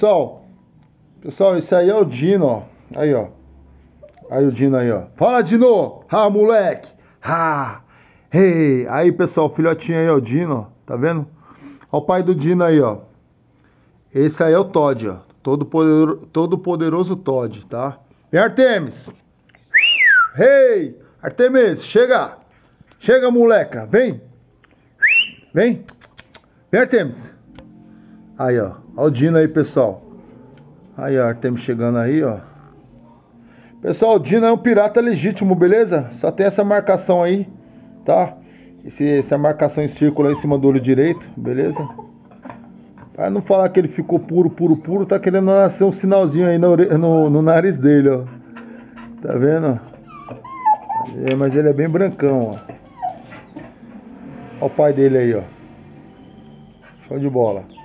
Pessoal, pessoal, esse aí é o Dino, ó. Aí, ó. Aí o Dino aí, ó. Fala, Dino! Ah, moleque! Ah! Hey! Aí, pessoal, o filhotinho aí, ó, o Dino, ó. Tá vendo? Ó o pai do Dino aí, ó. Esse aí é o Todd, ó. Todo, poder... Todo poderoso Todd, tá? Vem, Artemis! Hey! Artemis, chega! Chega, moleca! Vem! Vem! Vem, Artemis! Aí, ó. Olha o Dino aí, pessoal. Aí, ó, Artemis chegando aí, ó. Pessoal, o Dino é um pirata legítimo, beleza? Só tem essa marcação aí, tá? Esse, essa marcação em círculo aí em cima do olho direito, beleza? Pra não falar que ele ficou puro, puro, puro, tá querendo nascer um sinalzinho aí no, no, no nariz dele, ó. Tá vendo? É, mas ele é bem brancão, ó. Olha o pai dele aí, ó. Show de bola.